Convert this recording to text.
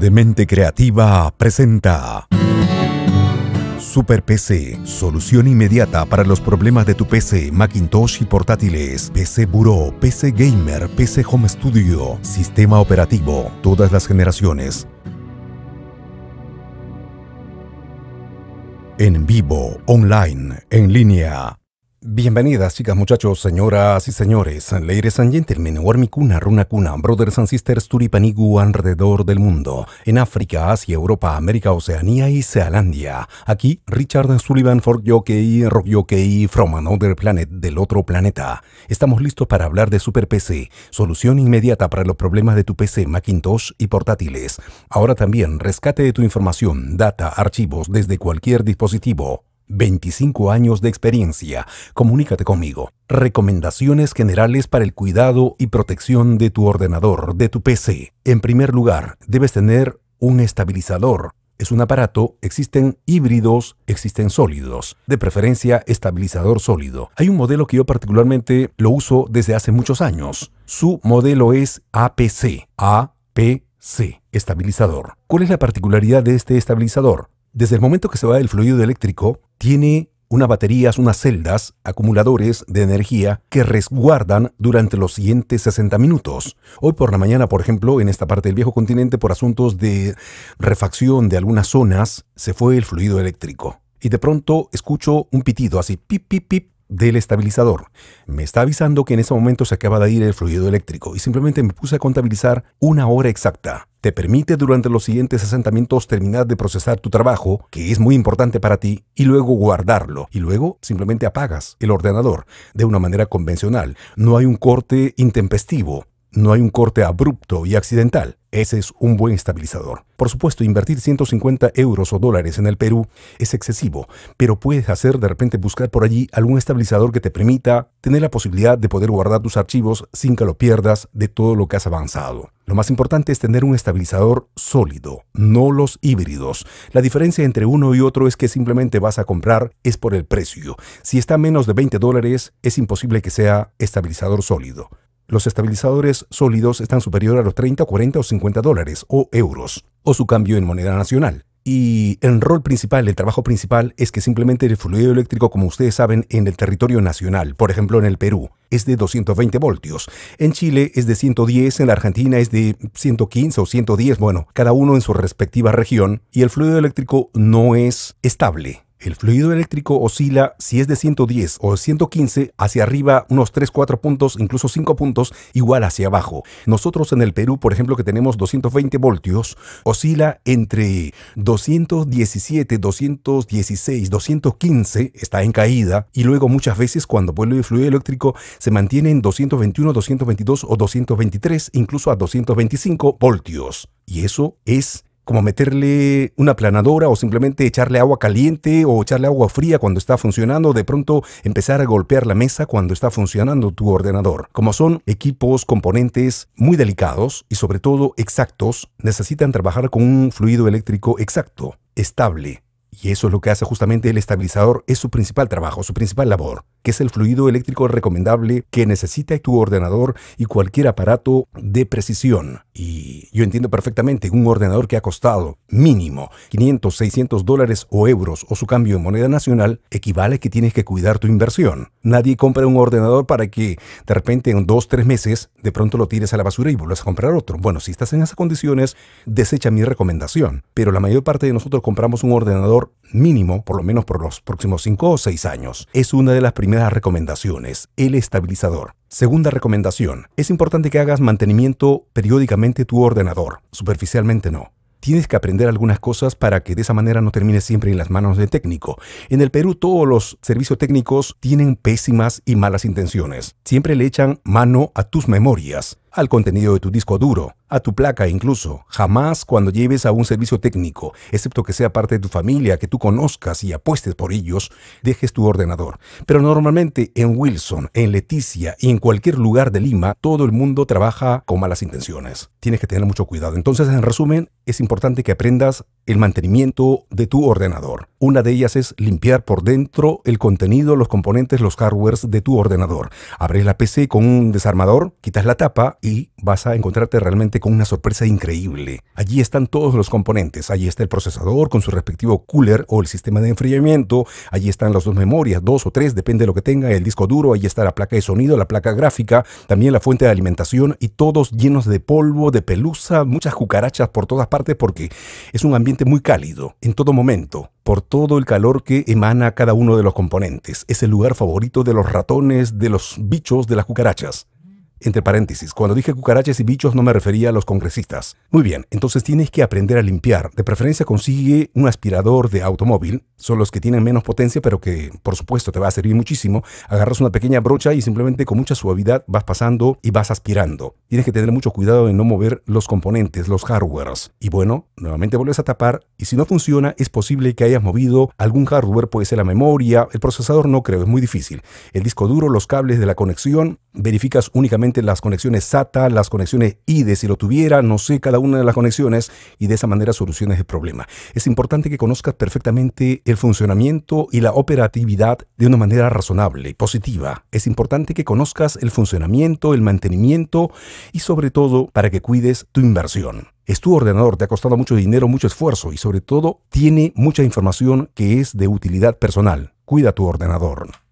De Mente Creativa presenta Super PC, solución inmediata para los problemas de tu PC, Macintosh y portátiles, PC Bureau, PC Gamer, PC Home Studio, sistema operativo, todas las generaciones. En vivo, online, en línea, Bienvenidas, chicas, muchachos, señoras y señores, ladies and gentlemen, warmikuna, kuna, brothers and sisters, turipanigu alrededor del mundo, en África, Asia, Europa, América, Oceanía y Zealandia. Aquí, Richard Sullivan, Ford Jockey, Rock From Another Planet, del otro planeta. Estamos listos para hablar de Super PC, solución inmediata para los problemas de tu PC, Macintosh y portátiles. Ahora también, rescate de tu información, data, archivos, desde cualquier dispositivo, 25 años de experiencia. Comunícate conmigo. Recomendaciones generales para el cuidado y protección de tu ordenador, de tu PC. En primer lugar, debes tener un estabilizador. Es un aparato, existen híbridos, existen sólidos, de preferencia estabilizador sólido. Hay un modelo que yo particularmente lo uso desde hace muchos años. Su modelo es APC, APC, estabilizador. ¿Cuál es la particularidad de este estabilizador? Desde el momento que se va el fluido eléctrico, tiene unas baterías, unas celdas, acumuladores de energía que resguardan durante los siguientes 60 minutos. Hoy por la mañana, por ejemplo, en esta parte del viejo continente, por asuntos de refacción de algunas zonas, se fue el fluido eléctrico. Y de pronto escucho un pitido así, pip, pip, pip, del estabilizador. Me está avisando que en ese momento se acaba de ir el fluido eléctrico y simplemente me puse a contabilizar una hora exacta. Te permite durante los siguientes asentamientos terminar de procesar tu trabajo, que es muy importante para ti, y luego guardarlo. Y luego simplemente apagas el ordenador de una manera convencional. No hay un corte intempestivo no hay un corte abrupto y accidental. Ese es un buen estabilizador. Por supuesto, invertir 150 euros o dólares en el Perú es excesivo, pero puedes hacer de repente buscar por allí algún estabilizador que te permita tener la posibilidad de poder guardar tus archivos sin que lo pierdas de todo lo que has avanzado. Lo más importante es tener un estabilizador sólido, no los híbridos. La diferencia entre uno y otro es que simplemente vas a comprar es por el precio. Si está menos de 20 dólares, es imposible que sea estabilizador sólido. Los estabilizadores sólidos están superior a los 30, 40 o 50 dólares o euros, o su cambio en moneda nacional. Y el rol principal, el trabajo principal, es que simplemente el fluido eléctrico, como ustedes saben, en el territorio nacional, por ejemplo en el Perú, es de 220 voltios, en Chile es de 110, en la Argentina es de 115 o 110, bueno, cada uno en su respectiva región, y el fluido eléctrico no es estable. El fluido eléctrico oscila si es de 110 o 115 hacia arriba unos 3, 4 puntos, incluso 5 puntos, igual hacia abajo. Nosotros en el Perú, por ejemplo, que tenemos 220 voltios, oscila entre 217, 216, 215, está en caída, y luego muchas veces cuando vuelve el fluido eléctrico se mantiene en 221, 222 o 223, incluso a 225 voltios. Y eso es como meterle una planadora o simplemente echarle agua caliente o echarle agua fría cuando está funcionando, de pronto empezar a golpear la mesa cuando está funcionando tu ordenador. Como son equipos, componentes muy delicados y sobre todo exactos, necesitan trabajar con un fluido eléctrico exacto, estable, y eso es lo que hace justamente el estabilizador, es su principal trabajo, su principal labor, que es el fluido eléctrico recomendable que necesita tu ordenador y cualquier aparato de precisión. Y yo entiendo perfectamente un ordenador que ha costado mínimo 500, 600 dólares o euros o su cambio en moneda nacional equivale a que tienes que cuidar tu inversión. Nadie compra un ordenador para que de repente en dos, tres meses de pronto lo tires a la basura y vuelvas a comprar otro. Bueno, si estás en esas condiciones, desecha mi recomendación. Pero la mayor parte de nosotros compramos un ordenador mínimo, por lo menos por los próximos 5 o 6 años. Es una de las primeras recomendaciones, el estabilizador. Segunda recomendación, es importante que hagas mantenimiento periódicamente tu ordenador, superficialmente no. Tienes que aprender algunas cosas para que de esa manera no termine siempre en las manos del técnico. En el Perú todos los servicios técnicos tienen pésimas y malas intenciones. Siempre le echan mano a tus memorias al contenido de tu disco duro, a tu placa incluso. Jamás cuando lleves a un servicio técnico, excepto que sea parte de tu familia, que tú conozcas y apuestes por ellos, dejes tu ordenador. Pero normalmente en Wilson, en Leticia y en cualquier lugar de Lima, todo el mundo trabaja con malas intenciones. Tienes que tener mucho cuidado. Entonces, en resumen, es importante que aprendas el mantenimiento de tu ordenador. Una de ellas es limpiar por dentro el contenido, los componentes, los hardwares de tu ordenador. Abres la PC con un desarmador, quitas la tapa y vas a encontrarte realmente con una sorpresa increíble. Allí están todos los componentes. Allí está el procesador con su respectivo cooler o el sistema de enfriamiento. Allí están las dos memorias, dos o tres, depende de lo que tenga, el disco duro. Allí está la placa de sonido, la placa gráfica, también la fuente de alimentación y todos llenos de polvo, de pelusa, muchas cucarachas por todas partes porque es un ambiente muy cálido, en todo momento, por todo el calor que emana cada uno de los componentes. Es el lugar favorito de los ratones, de los bichos, de las cucarachas. Entre paréntesis, cuando dije cucarachas y bichos no me refería a los congresistas. Muy bien, entonces tienes que aprender a limpiar. De preferencia consigue un aspirador de automóvil. Son los que tienen menos potencia, pero que por supuesto te va a servir muchísimo. Agarras una pequeña brocha y simplemente con mucha suavidad vas pasando y vas aspirando. Tienes que tener mucho cuidado en no mover los componentes, los hardwares. Y bueno, nuevamente vuelves a tapar y si no funciona es posible que hayas movido algún hardware, puede ser la memoria, el procesador no creo, es muy difícil. El disco duro, los cables de la conexión, verificas únicamente las conexiones SATA, las conexiones IDE, si lo tuviera, no sé cada una de las conexiones y de esa manera soluciones el problema. Es importante que conozcas perfectamente el funcionamiento y la operatividad de una manera razonable, y positiva. Es importante que conozcas el funcionamiento, el mantenimiento y sobre todo para que cuides tu inversión. Es tu ordenador, te ha costado mucho dinero, mucho esfuerzo y sobre todo tiene mucha información que es de utilidad personal. Cuida tu ordenador.